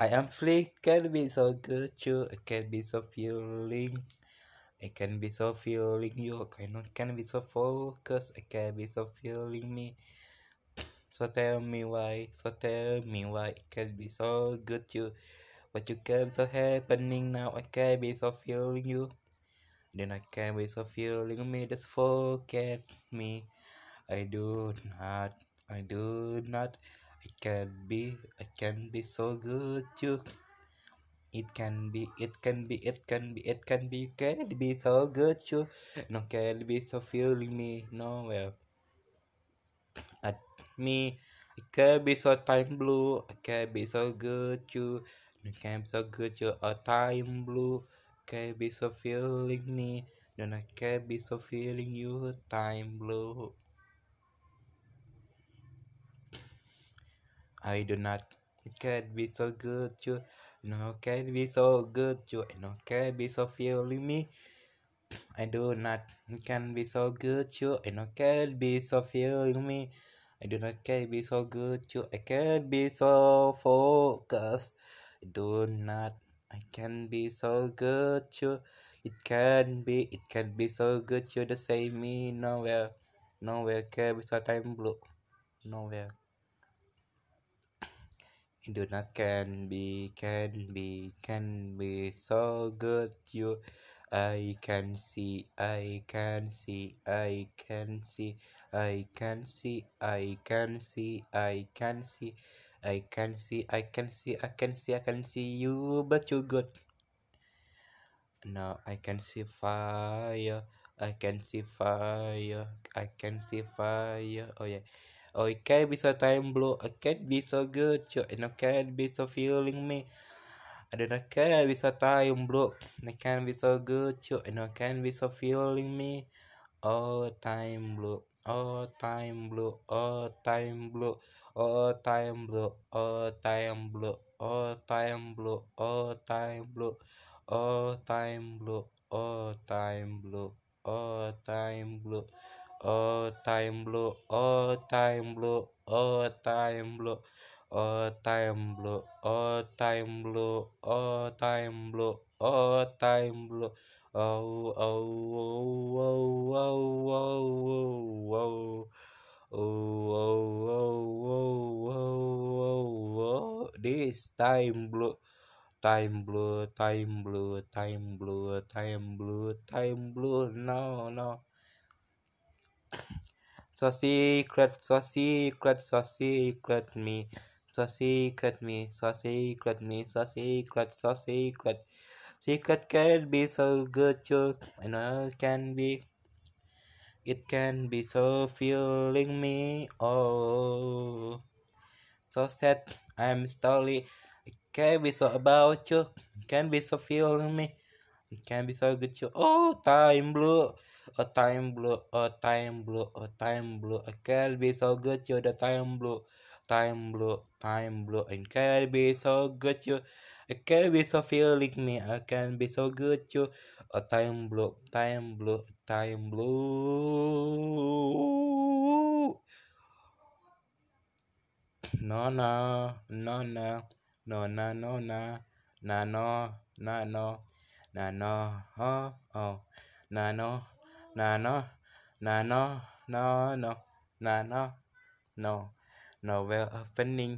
I am free. can be so good to. I can be so feeling I can be so feeling you I cannot can be so focused I can be so feeling me So tell me why, so tell me why it can be so good to. But you can be so happening now I can be so feeling you Then I can be so feeling me just forget me I do not I do not It can be, it can be so good you. It can be, it can be, it can be, it can be, can be so good you. No can be so feeling me, no well. At me, it can be so time blue, I can be so good you. No can be so good you, a time blue. Can be so feeling me, no I can be so feeling you time blue. I do not. can be so good you, no can be so good you, no can be so feeling me. I do not. can be so good you, I no can be so feeling me. I do not can be so good you, I can be so focused. I do not. I can be so good you. It can be, it can be so good you the same me nowhere. Nowhere can be so time blue. Nowhere. Internet can be can be can be so good you I can see I can see I can see I can see I can see I can see I can see I can see I can see I can see you but you good now I can see fire I can see fire I can see fire oh yeah Oh, it can be so time blue, I can't be so good, you and I can't be so feeling me. I don't I can't be time blue, I can't be so good, you and I can't be so feeling me. Oh, time blue, oh, time blue, oh, time blue, oh, time blue, oh, time blue, oh, time blue, oh, time blue, oh, time blue, oh, time blue, oh, time blue. all time blue, all time blue, all time blue, all time blue, all time blue, all time blue, all time blue. Oh, oh, oh, oh, oh, oh, oh, oh, oh, oh, oh, oh, this time blue time blue time blue time blue time blue time blue no no so secret, so secret, so secret me. so secret me, so secret me, so secret, so secret. Secret can be so good, you I know can be. It can be so feeling me, oh. So sad, I'm sorry. can be so about you, can be so feeling me. It can be so good you oh time blue a time blue a time blue a time blue it can be so good you the time blue time blue time blue and can be so good you it can be so feeling me I can be so good you a time blue time blue time blue no no no no no no no no no no no nà no ho oh nà no nà no nà no no no nà no no novel opening